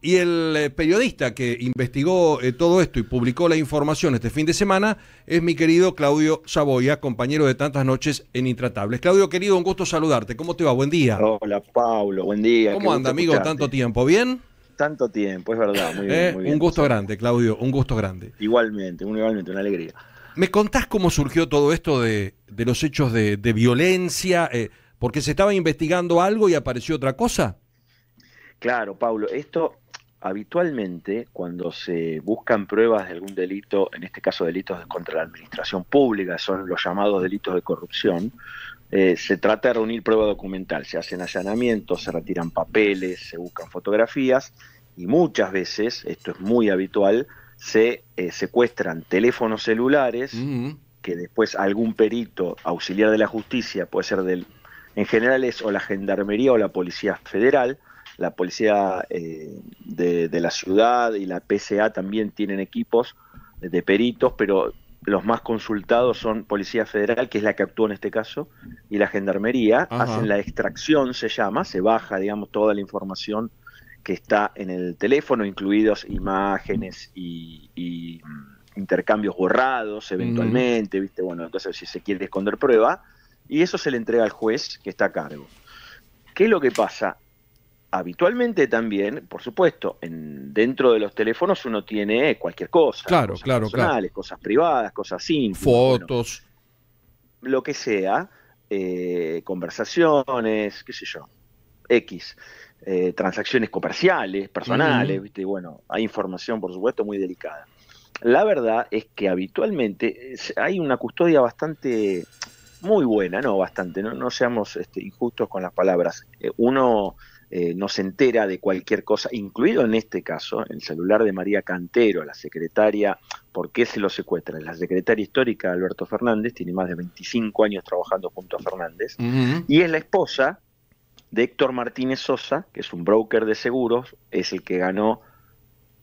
Y el eh, periodista que investigó eh, todo esto y publicó la información este fin de semana es mi querido Claudio Saboya, compañero de tantas noches en Intratables. Claudio, querido, un gusto saludarte. ¿Cómo te va? Buen día. Hola, Pablo. Buen día. ¿Cómo anda, amigo? Tanto tiempo. ¿Bien? Tanto tiempo, es verdad. Muy eh, bien, Un gusto grande, Claudio. Un gusto grande. Igualmente, un, igualmente, una alegría. ¿Me contás cómo surgió todo esto de, los hechos de, violencia? porque se estaba investigando algo y apareció otra cosa. Claro, Pablo, esto habitualmente cuando se buscan pruebas de algún delito, en este caso delitos contra la administración pública, son los llamados delitos de corrupción, eh, se trata de reunir prueba documental, se hacen allanamientos, se retiran papeles, se buscan fotografías y muchas veces, esto es muy habitual, se eh, secuestran teléfonos celulares mm. que después algún perito auxiliar de la justicia, puede ser del, en general es o la Gendarmería o la Policía Federal, la policía eh, de, la ciudad y la PSA también tienen equipos de peritos, pero los más consultados son Policía Federal, que es la que actúa en este caso, y la Gendarmería. Hacen la extracción, se llama, se baja, digamos, toda la información que está en el teléfono, incluidos imágenes y, mm, intercambios borrados eventualmente, ¿viste? Bueno, entonces si se quiere esconder prueba, y eso se le entrega al juez que está a cargo. ¿Qué es lo que pasa? habitualmente también, por supuesto, en, dentro de los teléfonos uno tiene cualquier cosa. Claro, personales, Cosas privadas, cosas simples. Fotos. lo que sea, eh, conversaciones, qué sé yo, X. Eh, transacciones comerciales, personales, ¿viste? bueno, hay información, por supuesto, muy delicada. La verdad es que habitualmente hay una custodia bastante, muy buena, no bastante, no, seamos este, injustos con las palabras. Eh, uno eh, no se entera de cualquier cosa, incluido en este caso el celular de María Cantero, la secretaria, ¿por qué se lo secuestra? La secretaria histórica de Alberto Fernández, tiene más de 25 años trabajando junto a Fernández, y es la esposa de Héctor Martínez Sosa, que es un broker de seguros, es el que ganó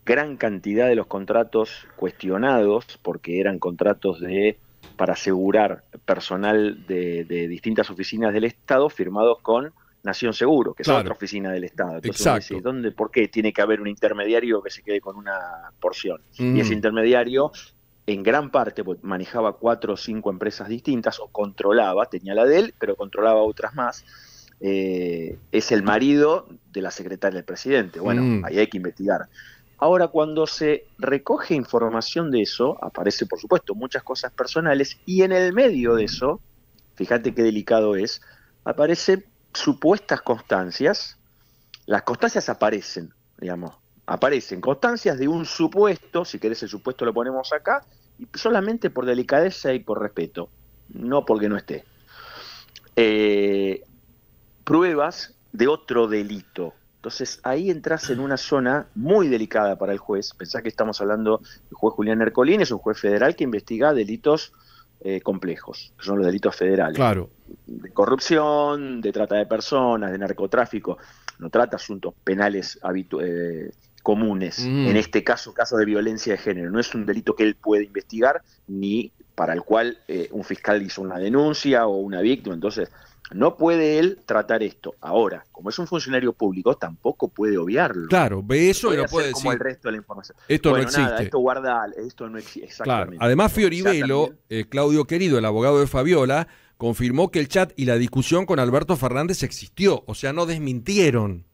gran cantidad de los contratos cuestionados, porque eran contratos de para asegurar personal de distintas oficinas del Estado firmados con Nación Seguro, que es otra oficina del Estado. Entonces, Exacto. ¿dónde, ¿Por qué tiene que haber un intermediario que se quede con una porción? Y ese mm. intermediario, en gran parte, pues, manejaba cuatro o cinco empresas distintas, o controlaba, tenía la de él, pero controlaba otras más. Eh, es el marido de la secretaria del presidente. Bueno, mm. ahí hay que investigar. Ahora, cuando se recoge información de eso, aparece, por supuesto, muchas cosas personales y en el medio de eso, fíjate qué delicado es, aparece supuestas constancias, las constancias aparecen, digamos, aparecen constancias de un supuesto, si querés el supuesto lo ponemos acá, y solamente por delicadeza y por respeto, no porque no esté. Eh, pruebas de otro delito. Entonces ahí entras en una zona muy delicada para el juez. pensás que estamos hablando del juez Julián Ercolín, es un juez federal que investiga delitos eh, complejos, que son los delitos federales. Claro. De corrupción, de trata de personas, de narcotráfico. No trata asuntos penales eh, comunes. Mm. En este caso, caso de violencia de género. No es un delito que él puede investigar ni para el cual eh, un fiscal hizo una denuncia o una víctima. Entonces, no puede él tratar esto. Ahora, como es un funcionario público, tampoco puede obviarlo. Claro, ve eso y puede decir. el Esto no existe. esto no Además, Fioribelo, eh, Claudio Querido, el abogado de Fabiola, confirmó que el chat y la discusión con Alberto Fernández existió. O sea, no desmintieron.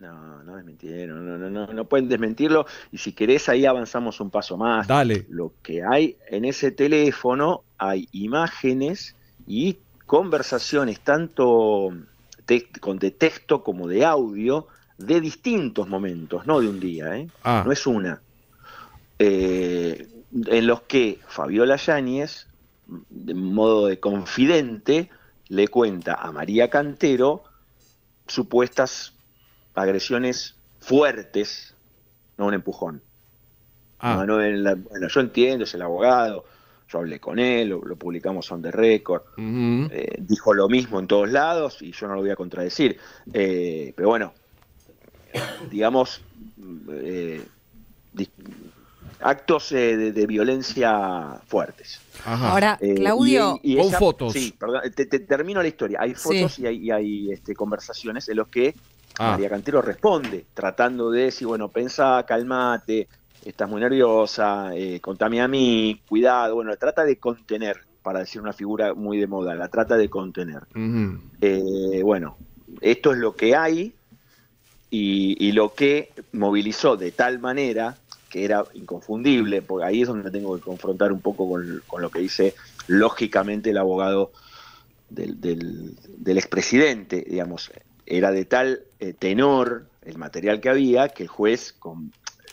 No, no desmintieron, no, no, no, no pueden desmentirlo. Y si querés, ahí avanzamos un paso más. Dale. Lo que hay en ese teléfono, hay imágenes y conversaciones, tanto de texto como de audio, de distintos momentos, no de un día, ¿eh? ah. no es una. Eh, en los que Fabiola Yáñez, de modo de confidente, le cuenta a María Cantero supuestas agresiones fuertes, no un empujón. Ah. bueno, yo entiendo, es el abogado, yo hablé con él, lo, publicamos son the record, eh, dijo lo mismo en todos lados y yo no lo voy a contradecir. Eh, pero bueno, digamos, eh, actos de, violencia fuertes. Ahora, Claudio, y, con fotos. Sí, perdón, te, termino la historia. Hay fotos y hay, este, conversaciones en los que Ah. María Cantero responde, tratando de decir, bueno, pensa, calmate, estás muy nerviosa, eh, contame a mí, cuidado, bueno, trata de contener, para decir una figura muy de moda, la trata de contener. Eh, bueno, esto es lo que hay y, lo que movilizó de tal manera que era inconfundible, porque ahí es donde tengo que confrontar un poco con, lo que dice lógicamente el abogado del, del expresidente, digamos era de tal eh, tenor el material que había que el juez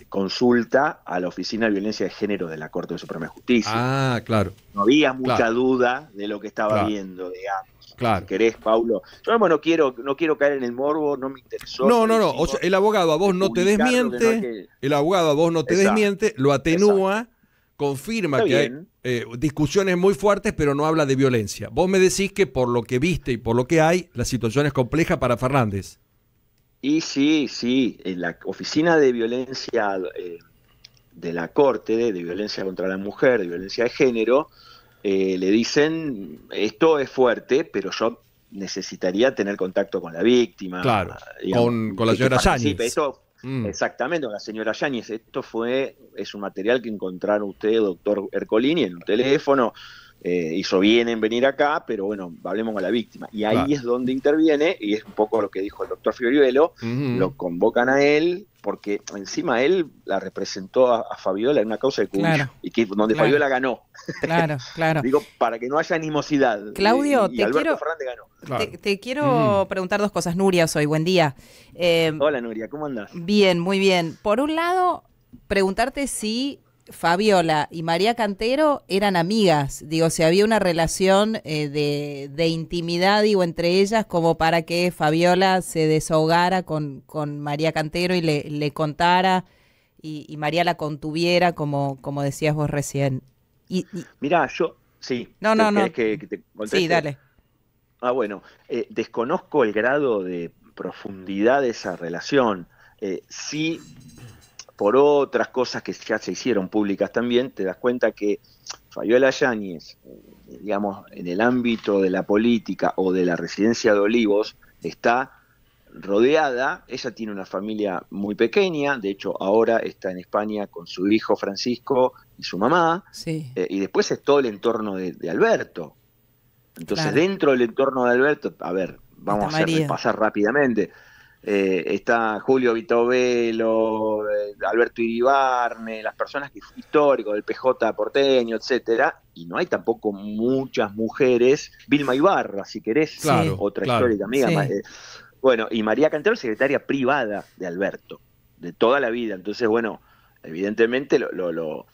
consulta a la Oficina de Violencia de Género de la Corte de Suprema de Justicia. Ah, claro. No había mucha duda de lo que estaba viendo, digamos. Claro. querés, Paulo. Yo bueno, no quiero, no quiero caer en el morbo, no me interesó. No, no, no. el abogado a vos no te desmiente. El abogado a vos no te desmiente, lo atenúa confirma que hay eh, discusiones muy fuertes, pero no habla de violencia. Vos me decís que por lo que viste y por lo que hay, la situación es compleja para Fernández. Y sí, sí, en la oficina de violencia eh, de la Corte, de, violencia contra la mujer, de violencia de género, eh, le dicen, esto es fuerte, pero yo necesitaría tener contacto con la víctima. Claro, con, con, la señora Sánchez. Mm. Exactamente, la señora Yáñez. Esto fue, es un material que encontraron ustedes, doctor Ercolini, en un teléfono. Eh, hizo bien en venir acá, pero bueno, hablemos con la víctima. Y ahí es donde interviene, y es un poco lo que dijo el doctor Fioriuelo, lo convocan a él, porque encima él la representó a, Fabiola en una causa de Cuyo, y que donde Fabiola ganó. Claro, claro. Digo, para que no haya animosidad. Claudio, te, quiero, Te, mm. quiero, preguntar dos cosas. Nuria, soy, buen día. Eh, Hola Nuria, ¿cómo andás? Bien, muy bien. Por un lado, preguntarte si Fabiola y María Cantero eran amigas, digo, si había una relación eh, de, intimidad, digo, entre ellas, como para que Fabiola se desahogara con, María Cantero y le, contara y, María la contuviera, como, como decías vos recién. Y, Mirá, yo, sí. No, no, no. sí, dale. Ah, bueno, eh, desconozco el grado de profundidad de esa relación. Eh, sí por otras cosas que ya se hicieron públicas también, te das cuenta que Fabiola Yáñez, eh, digamos, en el ámbito de la política o de la residencia de Olivos, está rodeada, ella tiene una familia muy pequeña, de hecho ahora está en España con su hijo Francisco y su mamá, eh, y después es todo el entorno de, Alberto. Entonces dentro del entorno de Alberto, a ver, vamos a hacer, pasar rápidamente, eh, está Julio Vitovelo, eh, Alberto Iribarne, las personas que históricos del PJ porteño, etcétera, y no hay tampoco muchas mujeres, Vilma Ibarra, si querés, otra histórica amiga. Eh, bueno, y María Cantero, secretaria privada de Alberto, de toda la vida. Entonces, bueno, evidentemente lo, lo, lo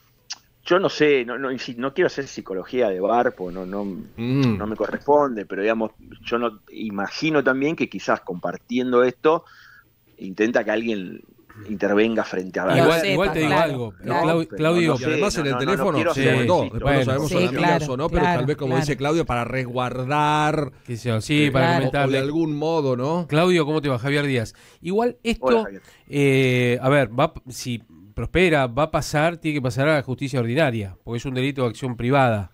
yo no sé, no, no, no quiero hacer psicología de barpo, no, no, mm. no me corresponde, pero digamos, yo no imagino también que quizás compartiendo esto intenta que alguien intervenga frente a la Igual, te digo algo, Claudio, además en el teléfono no sabemos no, pero tal vez como dice Claudio, para resguardar, sí, para de algún modo, ¿no? Claudio, ¿cómo te va? Javier Díaz. Igual esto, eh, a ver, va, si prospera, va a pasar, tiene que pasar a la justicia ordinaria, porque es un delito de acción privada.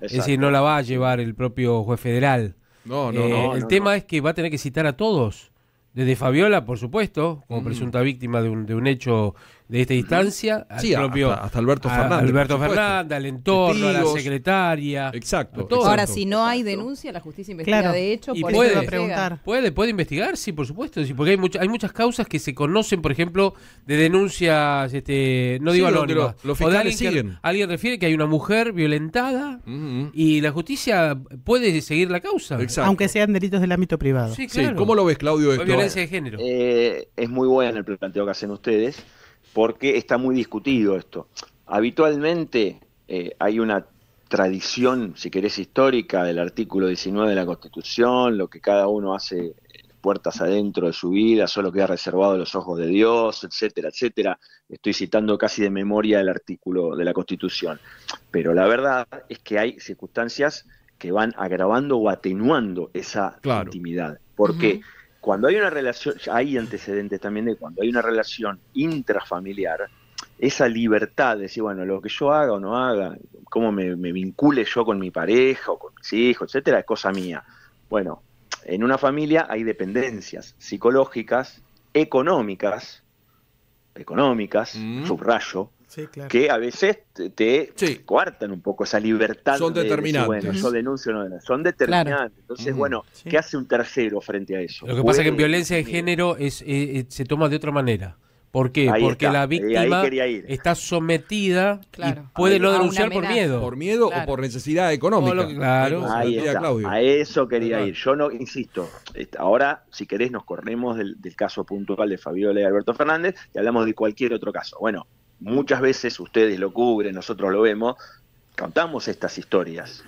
Es decir, no la va a llevar el propio juez federal. No, no, eh, no. El tema es que va a tener que citar a todos. Desde Fabiola, por supuesto, como mm. presunta víctima de un, de un hecho de esta instancia hasta, Alberto Fernández. Alberto Fernández, al entorno, a la secretaria. Exacto. Ahora, si no hay denuncia, la justicia investiga de hecho. puede, preguntar. puede, puede investigar, sí, por supuesto. Sí, porque hay, muchas hay muchas causas que se conocen, por ejemplo, de denuncias, este, no digo anónimas. Los lo alguien, refiere que hay una mujer violentada y la justicia puede seguir la causa. Aunque sean delitos del ámbito privado. Sí, claro. ¿Cómo lo ves, Claudio? Esto? de género. Eh, es muy buena el planteo que hacen ustedes porque está muy discutido esto. Habitualmente eh, hay una tradición, si querés, histórica del artículo 19 de la Constitución, lo que cada uno hace puertas adentro de su vida, solo queda reservado los ojos de Dios, etcétera, etcétera. Estoy citando casi de memoria el artículo de la Constitución. Pero la verdad es que hay circunstancias que van agravando o atenuando esa intimidad. Porque cuando hay una relación, hay antecedentes también de cuando hay una relación intrafamiliar, esa libertad de decir, bueno, lo que yo haga o no haga, cómo me, vincule yo con mi pareja o con mis hijos, etcétera, es cosa mía. Bueno, en una familia hay dependencias psicológicas, económicas, económicas, mm. subrayo, que a veces te, cuartan un poco esa libertad. Son de, determinantes. bueno, yo denuncio, no, son determinantes. Entonces, mm. bueno, ¿qué hace un tercero frente a eso? Lo que pasa es que en violencia de género es, se toma de otra manera. ¿Por qué? Porque la víctima está sometida y puede no denunciar por miedo. Por miedo o por necesidad económica. claro. A eso quería ir. Yo no, insisto, ahora, si querés, nos corremos del caso puntual de Fabiola y Alberto Fernández y hablamos de cualquier otro caso. Bueno, muchas veces ustedes lo cubren, nosotros lo vemos, contamos estas historias.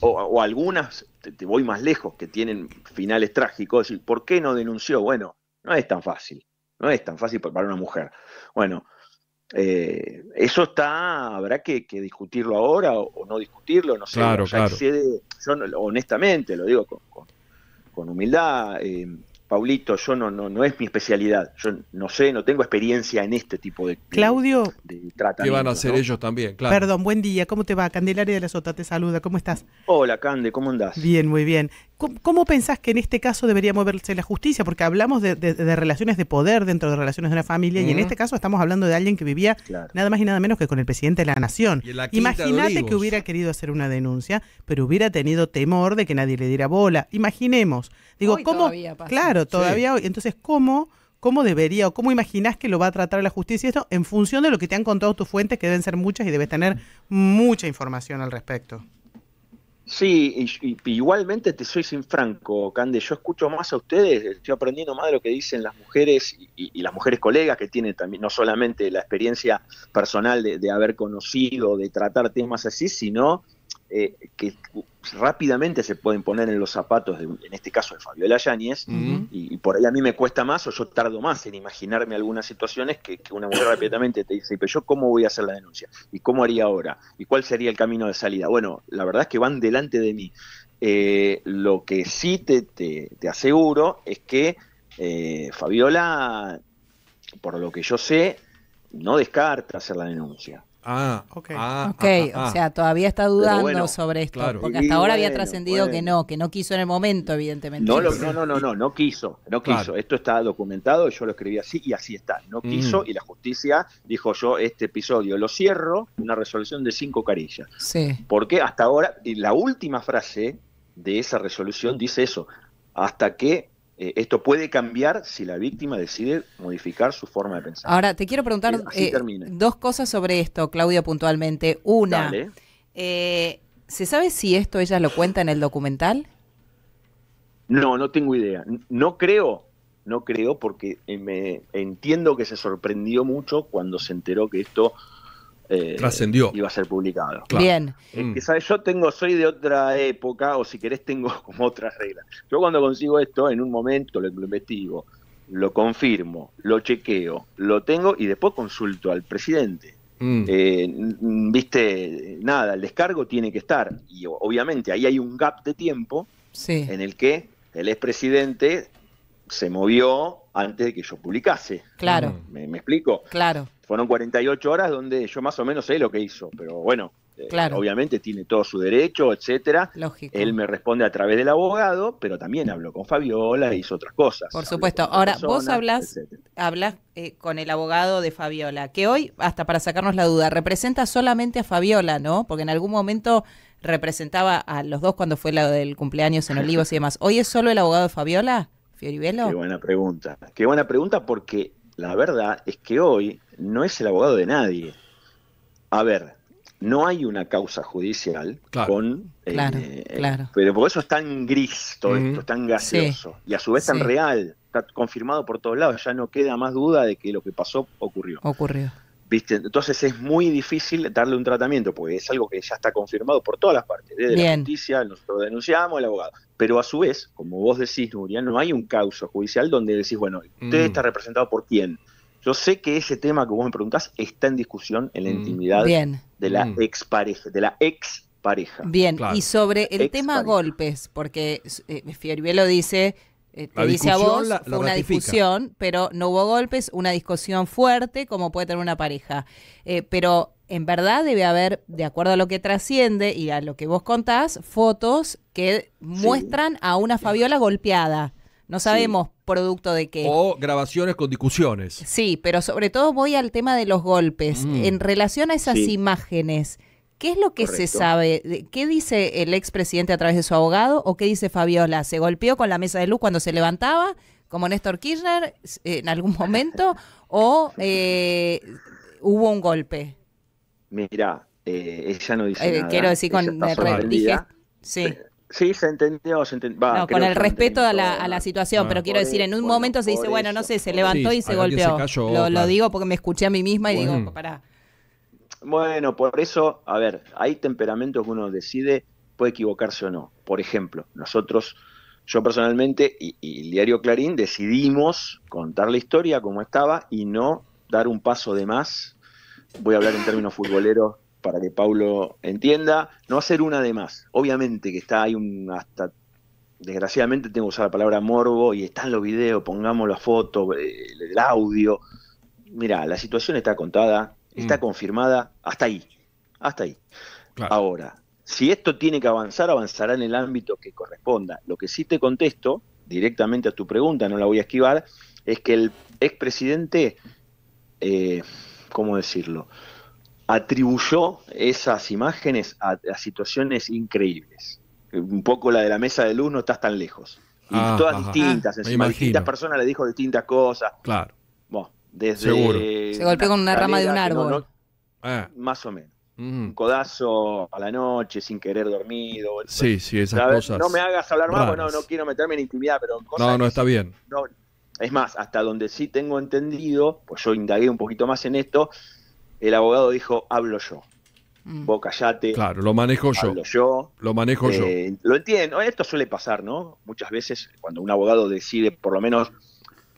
O, algunas, te, voy más lejos, que tienen finales trágicos. Y ¿Por qué no denunció? Bueno, no es tan fácil. No es tan fácil para una mujer. Bueno, eh, eso está, habrá que, discutirlo ahora o, no discutirlo, no sé. yo honestamente lo digo con, humildad. Eh, Paulito, yo no, no, no es mi especialidad. Yo no sé, no tengo experiencia en este tipo de, Claudio, ¿Qué van a hacer ellos también? Claro. Perdón, buen día. ¿Cómo te va? Candelaria de la Sota te saluda. ¿Cómo estás? Hola, Cande, ¿cómo andás? Bien, muy bien. ¿Cómo, pensás que en este caso debería moverse la justicia? Porque hablamos de, relaciones de poder dentro de relaciones de una familia y en este caso estamos hablando de alguien que vivía nada más y nada menos que con el presidente de la nación. Imagínate que hubiera querido hacer una denuncia, pero hubiera tenido temor de que nadie le diera bola. Imaginemos. Digo, ¿cómo? Claro, todavía hoy. Entonces, ¿cómo? ¿Cómo debería o cómo imaginas que lo va a tratar la justicia esto en función de lo que te han contado tus fuentes, que deben ser muchas y debes tener mucha información al respecto? Sí, igualmente te soy sin franco, Cande, yo escucho más a ustedes, estoy aprendiendo más de lo que dicen las mujeres y, las mujeres colegas que tienen también, no solamente la experiencia personal de haber conocido, de tratar temas así, sino eh, que rápidamente se pueden poner en los zapatos, en este caso de Fabiola Yáñez, y, por ahí a mí me cuesta más o yo tardo más en imaginarme algunas situaciones que, una mujer rápidamente te dice, pero yo cómo voy a hacer la denuncia, y cómo haría ahora, y cuál sería el camino de salida. Bueno, la verdad es que van delante de mí. Eh, lo que sí te, aseguro es que eh, Fabiola, por lo que yo sé, no descarta hacer la denuncia. Ah, ok. Ah, ah, ok, ah, o sea, todavía está dudando sobre esto, porque hasta ahora había trascendido que no, que no quiso en el momento, evidentemente. No, no, no, no, no, quiso, no quiso. Esto está documentado, yo lo escribí así y así está. No mm. quiso y la justicia dijo yo este episodio lo cierro, una resolución de cinco carillas. Sí. Porque hasta ahora, la última frase de esa resolución mm. dice eso, hasta que eh, esto puede cambiar si la víctima decide modificar su forma de pensar. Ahora, te quiero preguntar eh, eh, dos cosas sobre esto, Claudia, puntualmente. Una, ¿se sabe si esto ella lo cuenta en el documental? No, no tengo idea. No creo, no creo, porque me entiendo que se sorprendió mucho cuando se enteró que esto eh, trascendió. Iba a ser publicado. Bien. Eh, mm. ¿sabes? Yo tengo, soy de otra época, o si querés, tengo como otras reglas. Yo cuando consigo esto, en un momento lo investigo, lo confirmo, lo chequeo, lo tengo y después consulto al presidente. Mm. Eh, viste, nada, el descargo tiene que estar. Y obviamente ahí hay un gap de tiempo en el que el expresidente se movió antes de que yo publicase. Claro. me explico? Claro fueron 48 horas donde yo más o menos sé lo que hizo, pero bueno, eh, obviamente tiene todo su derecho, etcétera. Él me responde a través del abogado, pero también habló con Fabiola e hizo otras cosas. Por supuesto. Ahora, vos hablas eh, con el abogado de Fabiola, que hoy, hasta para sacarnos la duda, representa solamente a Fabiola, ¿no? Porque en algún momento representaba a los dos cuando fue la del cumpleaños en Olivos y demás. ¿Hoy es solo el abogado de Fabiola, Fioribelo? Qué buena pregunta. Qué buena pregunta porque la verdad es que hoy no es el abogado de nadie. A ver, no hay una causa judicial con... Eh, claro, claro. Pero por eso es tan gris todo esto, es tan gaseoso y a su vez tan real. Está confirmado por todos lados, ya no queda más duda de que lo que pasó ocurrió. Ocurrió. Entonces es muy difícil darle un tratamiento, porque es algo que ya está confirmado por todas las partes, desde la justicia, nosotros denunciamos, al abogado. Pero a su vez, como vos decís, Nuria, no hay un causa judicial donde decís, bueno, usted mm. está representado por quién. Yo sé que ese tema que vos me preguntás está en discusión en la mm. intimidad mm. de la expareja, de la ex pareja. Bien, y sobre el tema golpes, porque eh, lo dice eh, te dice a vos, una discusión, pero no hubo golpes, una discusión fuerte como puede tener una pareja. Eh, pero en verdad debe haber, de acuerdo a lo que trasciende y a lo que vos contás, fotos que muestran a una Fabiola golpeada. No sabemos producto de qué. O grabaciones con discusiones. Sí, pero sobre todo voy al tema de los golpes. Mm. En relación a esas imágenes, ¿Qué es lo que se sabe? ¿Qué dice el expresidente a través de su abogado o qué dice Fabiola? ¿Se golpeó con la mesa de luz cuando se levantaba, como Néstor Kirchner, eh, en algún momento, o eh, hubo un golpe? Mira, eh, ella no dice nada. Quiero decir, con sí. Sí, se entendió. con el respeto a la, situación, pero ah. quiero decir, en un momento se dice, bueno, no sé, se levantó y se golpeó. lo, digo porque me escuché a mí misma y digo, pará. Bueno, por eso, a ver, hay temperamentos que uno decide, puede equivocarse o no. Por ejemplo, nosotros, yo personalmente y, el diario Clarín decidimos contar la historia como estaba y no dar un paso de más. Voy a hablar en términos futboleros para que Paulo entienda, no hacer una de más. Obviamente que está, hay un hasta desgraciadamente tengo que usar la palabra morbo y están los videos, pongamos la foto, eh, el audio. Mira, la situación está contada, Está mm. confirmada hasta ahí. Hasta ahí. Ahora, si esto tiene que avanzar, avanzará en el ámbito que corresponda. Lo que sí te contesto, directamente a tu pregunta, no la voy a esquivar, es que el expresidente, eh, ¿cómo decirlo? Atribuyó esas imágenes a, situaciones increíbles. Un poco la de la mesa de luz, no estás tan lejos. Y ah, todas distintas, ah, encima, distintas personas le dijo distintas cosas. Claro. Desde, Se golpeó con una rama de un árbol. Ah. Más o menos. Mm. Un codazo a la noche, sin querer dormido. Sí, sí, esas cosas. No me hagas hablar más, no quiero meterme en intimidad, pero. no, no está bien. es más, hasta donde sí tengo entendido, pues yo indagué un poquito más en esto, el abogado dijo, hablo yo. Mm. Vos callate. Claro, lo manejo yo. Lo manejo yo. Eh, lo entiendo. Esto suele pasar, ¿no? Muchas veces cuando un abogado decide, por lo menos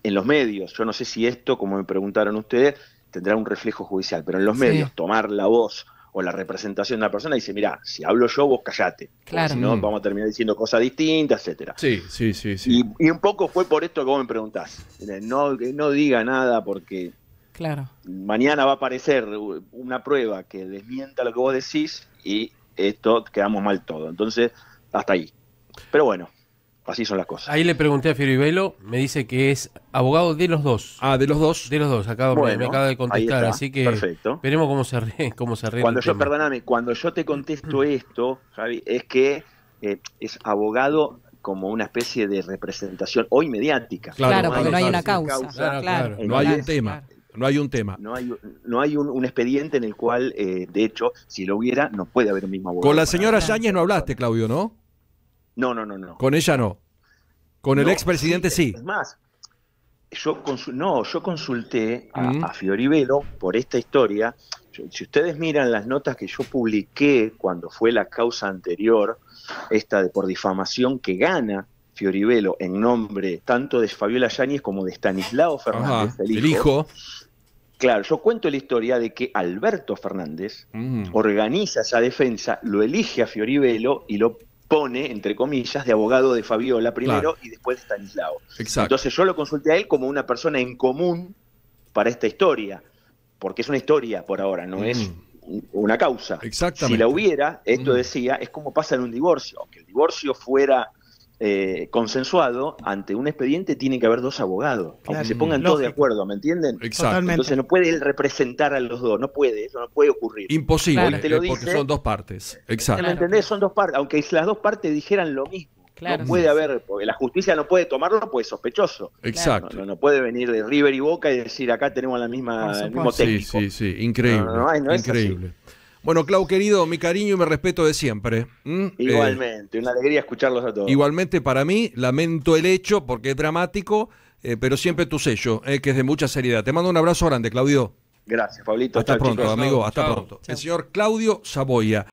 en los medios, yo no sé si esto, como me preguntaron ustedes, tendrá un reflejo judicial, pero en los medios tomar la voz o la representación de la persona y dice, mira, si hablo yo, vos callate. Claro. Si no, mm. vamos a terminar diciendo cosas distintas, etcétera. Sí, sí, sí. sí. Y, un poco fue por esto que vos me preguntás. Eh, no, no diga nada porque claro. mañana va a aparecer una prueba que desmienta lo que vos decís y esto quedamos mal todo. Entonces, hasta ahí. Pero bueno así son las cosas. Ahí le pregunté a Fioribelo, me dice que es abogado de los dos. Ah, de los dos. De los dos, me acaba de contestar, así que veremos cómo se arregla cómo se Cuando yo, perdóname, cuando yo te contesto esto, Javi, es que eh, es abogado como una especie de representación hoy mediática. Claro, porque no hay una causa. claro, no hay un tema. No hay un tema. No hay, no hay un, expediente en el cual, eh, de hecho, si lo hubiera, no puede haber un mismo abogado. Con la señora Yáñez no hablaste, Claudio, ¿no? No, no, no, no. Con ella no. Con el expresidente sí, Es más, yo no, yo consulté a, Fioribelo por esta historia. si ustedes miran las notas que yo publiqué cuando fue la causa anterior, esta de por difamación que gana Fioribelo en nombre tanto de Fabiola Yáñez como de Stanislao Fernández, el, Claro, yo cuento la historia de que Alberto Fernández organiza esa defensa, lo elige a Fioribelo y lo pone, entre comillas, de abogado de Fabiola primero y después de Stanislao. Exacto. Entonces yo lo consulté a él como una persona en común para esta historia, porque es una historia por ahora, no es mm. una causa. Exactamente. Si la hubiera, esto mm. decía, es como pasa en un divorcio, aunque el divorcio fuera eh, consensuado, ante un expediente tiene que haber dos abogados, aunque se pongan todos de acuerdo, ¿me entienden? Exacto. Entonces no puede él representar a los dos, no puede, eso no puede ocurrir. Imposible, porque son dos partes. Exacto. Son dos partes, aunque las dos partes dijeran lo mismo. no puede haber, porque la justicia no puede tomarlo pues sospechoso. Exacto. No, puede venir de River y Boca y decir acá tenemos la misma, el mismo técnico. Sí, sí, sí, increíble. increíble. Bueno, Clau, querido, mi cariño y mi respeto de siempre. Eh, igualmente, una alegría escucharlos a todos. Igualmente para mí, lamento el hecho porque es dramático, eh, pero siempre tu sello, eh, que es de mucha seriedad. Te mando un abrazo grande, Claudio. Gracias, Pablito. Hasta pronto, amigo. Hasta pronto. El señor Claudio Saboya.